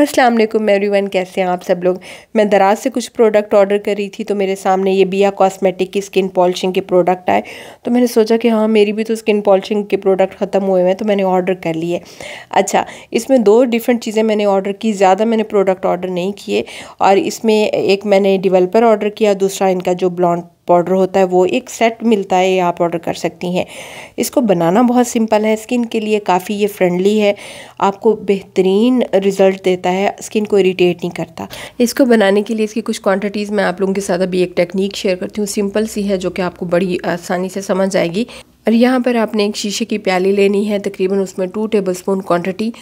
अस्सलाम वालेकुम एवरीवन कैसे हैं आप सब लोग मैं दराज से कुछ प्रोडक्ट ऑर्डर कर रही थी तो मेरे सामने ये बिया कॉस्मेटिक की स्किन पॉलिशिंग के प्रोडक्ट आए तो मैंने सोचा कि हाँ मेरी भी तो स्किन पॉलिशिंग के प्रोडक्ट ख़त्म हुए हैं तो मैंने ऑर्डर कर लिए अच्छा इसमें दो डिफरेंट चीज़ें मैंने ऑर्डर की ज़्यादा मैंने प्रोडक्ट ऑर्डर नहीं किए और इसमें एक मैंने डिवेलपर ऑर्डर किया दूसरा इनका जो ब्लॉन्ड पाउडर होता है वो एक सेट मिलता है ये आप ऑर्डर कर सकती हैं इसको बनाना बहुत सिंपल है स्किन के लिए काफ़ी ये फ्रेंडली है आपको बेहतरीन रिजल्ट देता है स्किन को इरीटेट नहीं करता इसको बनाने के लिए इसकी कुछ क्वांटिटीज़ मैं आप लोगों के साथ अभी एक टेक्निक शेयर करती हूँ सिंपल सी है जो कि आपको बड़ी आसानी से समझ आएगी और यहाँ पर आपने एक शीशे की प्याली लेनी है तकरीबन उसमें टू टेबल स्पून क्वान्टिटी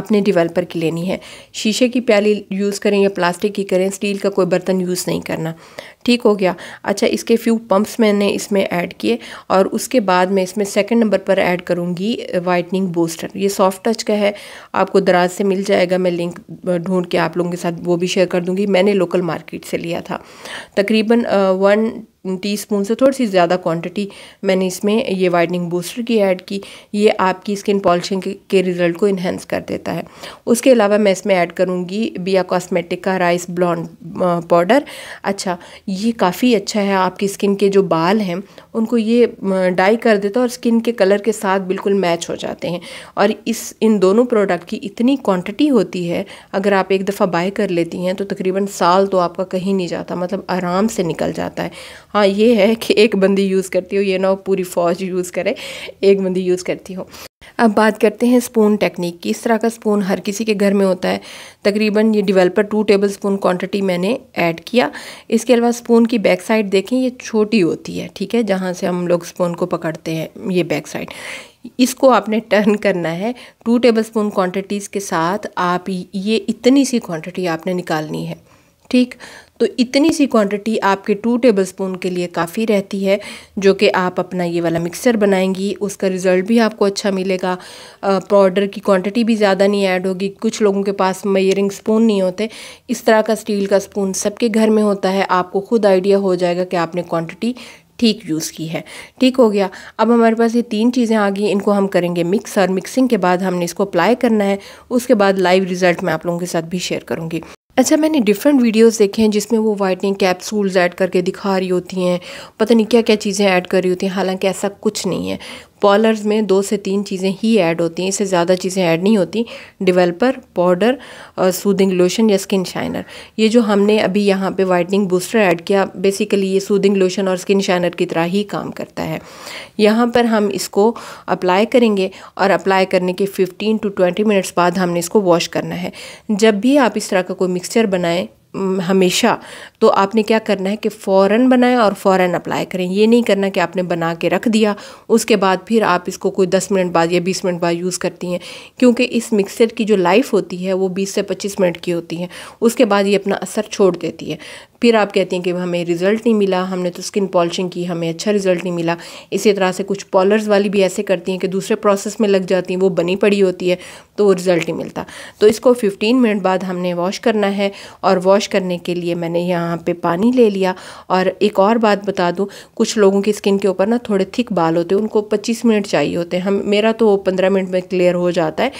अपने डिवेलपर की लेनी है शीशे की प्याली यूज़ करें या प्लास्टिक की करें स्टील का कोई बर्तन यूज़ नहीं करना ठीक हो गया अच्छा इसके फ्यू पम्प्स मैंने इसमें ऐड किए और उसके बाद मैं इसमें सेकंड नंबर पर ऐड करूँगी वाइटनिंग बूस्टर ये सॉफ्ट टच का है आपको दराज से मिल जाएगा मैं लिंक ढूंढ के आप लोगों के साथ वो भी शेयर कर दूँगी मैंने लोकल मार्केट से लिया था तकरीबन वन टीस्पून से थोड़ी सी ज़्यादा क्वांटिटी मैंने इसमें ये वाइटनिंग बूस्टर की ऐड की ये आपकी स्किन पॉलिशिंग के रिज़ल्ट को इन्हेंस कर देता है उसके अलावा मैं इसमें ऐड करूँगी बिया कॉस्मेटिक का राइस ब्लॉन्ड पाउडर अच्छा ये काफ़ी अच्छा है आपकी स्किन के जो बाल हैं उनको ये डाई कर देता है और स्किन के कलर के साथ बिल्कुल मैच हो जाते हैं और इस इन दोनों प्रोडक्ट की इतनी क्वान्टिटी होती है अगर आप एक दफ़ा बाय कर लेती हैं तो तकरीबन साल तो आपका कहीं नहीं जाता मतलब आराम से निकल जाता है हाँ ये है कि एक बंदी यूज़ करती हो ये ना पूरी फौज यूज़ करे एक बंदी यूज़ करती हो अब बात करते हैं स्पून टेक्निक की इस तरह का स्पून हर किसी के घर में होता है तकरीबन ये developer two tablespoon quantity मैंने ऐड किया इसके अलावा स्पून की बैक साइड देखें ये छोटी होती है ठीक है जहाँ से हम लोग स्पून को पकड़ते हैं ये बैक साइड इसको आपने टर्न करना है टू टेबल स्पून क्वान्टिटीज़ के साथ आप ये इतनी सी क्वान्टिटी आपने निकालनी है ठीक तो इतनी सी क्वांटिटी आपके टू टेबल स्पून के लिए काफ़ी रहती है जो कि आप अपना ये वाला मिक्सर बनाएंगी उसका रिज़ल्ट भी आपको अच्छा मिलेगा पाउडर की क्वांटिटी भी ज़्यादा नहीं ऐड होगी कुछ लोगों के पास मेयरिंग स्पून नहीं होते इस तरह का स्टील का स्पून सबके घर में होता है आपको खुद आइडिया हो जाएगा कि आपने क्वान्टिटी ठीक यूज़ की है ठीक हो गया अब हमारे पास ये तीन चीज़ें आ गई इनको हम करेंगे मिक्स और मिक्सिंग के बाद हमने इसको अप्लाई करना है उसके बाद लाइव रिज़ल्ट मैं आप लोगों के साथ भी शेयर करूँगी अच्छा मैंने डिफरेंट वीडियोस देखे हैं जिसमें वो वाइटनिंग कैप्सूल्स ऐड करके दिखा रही होती हैं पता नहीं क्या क्या चीज़ें ऐड कर रही होती हैं हालांकि ऐसा कुछ नहीं है पॉलर्स में दो से तीन चीज़ें ही ऐड होती हैं इससे ज़्यादा चीज़ें ऐड नहीं होती डिवेलपर पाउडर और सूदिंग लोशन या स्किन शाइनर ये जो हमने अभी यहाँ पे वाइटनिंग बूस्टर ऐड किया बेसिकली ये सूदिंग लोशन और स्किन शाइनर की तरह ही काम करता है यहाँ पर हम इसको अप्लाई करेंगे और अप्लाई करने के फिफ्टीन टू ट्वेंटी मिनट्स बाद हमने इसको वॉश करना है जब भी आप इस तरह का कोई मिक्सचर बनाएं हमेशा तो आपने क्या करना है कि फ़ौर बनाएं और फ़ौर अप्लाई करें ये नहीं करना कि आपने बना के रख दिया उसके बाद फिर आप इसको कोई दस मिनट बाद या बीस मिनट बाद यूज़ करती हैं क्योंकि इस मिक्सर की जो लाइफ होती है वो बीस से पच्चीस मिनट की होती है उसके बाद ये अपना असर छोड़ देती है फिर आप कहती हैं कि हमें रिज़ल्ट नहीं मिला हमने तो स्किन पॉलिशिंग की हमें अच्छा रिज़ल्ट नहीं मिला इसी तरह से कुछ पॉलर्स वाली भी ऐसे करती हैं कि दूसरे प्रोसेस में लग जाती हैं वो बनी पड़ी होती है तो रिज़ल्ट ही मिलता तो इसको 15 मिनट बाद हमने वॉश करना है और वॉश करने के लिए मैंने यहाँ पे पानी ले लिया और एक और बात बता दूँ कुछ लोगों की स्किन के ऊपर ना थोड़े थिक बाल होते हैं उनको पच्चीस मिनट चाहिए होते हैं हम मेरा तो पंद्रह मिनट में क्लियर हो जाता है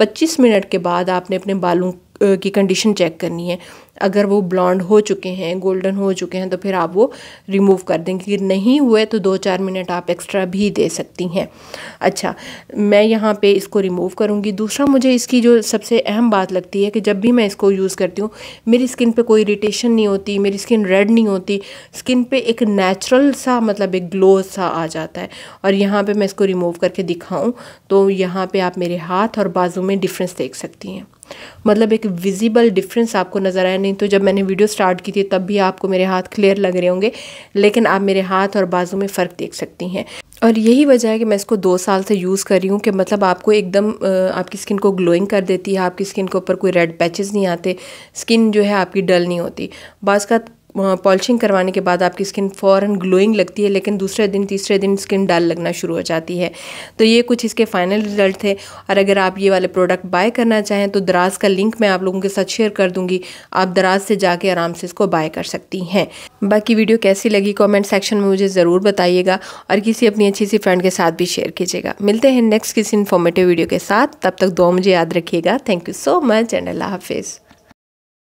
25 मिनट के बाद आपने अपने बालों की कंडीशन चेक करनी है अगर वो ब्लॉन्ड हो चुके हैं गोल्डन हो चुके हैं तो फिर आप वो रिमूव कर देंगे नहीं हुए तो दो चार मिनट आप एक्स्ट्रा भी दे सकती हैं अच्छा मैं यहाँ पे इसको रिमूव करूँगी दूसरा मुझे इसकी जो सबसे अहम बात लगती है कि जब भी मैं इसको यूज़ करती हूँ मेरी स्किन पे कोई इरीटेशन नहीं होती मेरी स्किन रेड नहीं होती स्किन पर एक नेचुरल सा मतलब एक ग्लो सा आ जाता है और यहाँ पर मैं इसको रिमूव करके दिखाऊँ तो यहाँ पर आप मेरे हाथ और बाजू में डिफ्रेंस देख सकती हैं मतलब एक विजिबल डिफरेंस आपको नज़र आया नहीं तो जब मैंने वीडियो स्टार्ट की थी तब भी आपको मेरे हाथ क्लियर लग रहे होंगे लेकिन आप मेरे हाथ और बाजू में फ़र्क देख सकती हैं और यही वजह है कि मैं इसको दो साल से यूज़ कर रही हूँ कि मतलब आपको एकदम आपकी स्किन को ग्लोइंग कर देती है आपकी स्किन के ऊपर कोई रेड पैचेस नहीं आते स्किन जो है आपकी डल नहीं होती बाज़ का पॉलिशिंग करवाने के बाद आपकी स्किन फ़ौरन ग्लोइंग लगती है लेकिन दूसरे दिन तीसरे दिन स्किन डल लगना शुरू हो जाती है तो ये कुछ इसके फाइनल रिजल्ट थे और अगर आप ये वाले प्रोडक्ट बाय करना चाहें तो दराज का लिंक मैं आप लोगों के साथ शेयर कर दूंगी आप दराज से जाके आराम से इसको बाय कर सकती हैं बाकी वीडियो कैसी लगी कॉमेंट सेक्शन में मुझे ज़रूर बताइएगा और किसी अपनी अच्छी सी फ्रेंड के साथ भी शेयर कीजिएगा मिलते हैं नेक्स्ट किसी इन्फॉर्मेटिव वीडियो के साथ तब तक दो मुझे याद रखिएगा thank you so much and अल्लाह हाफिज़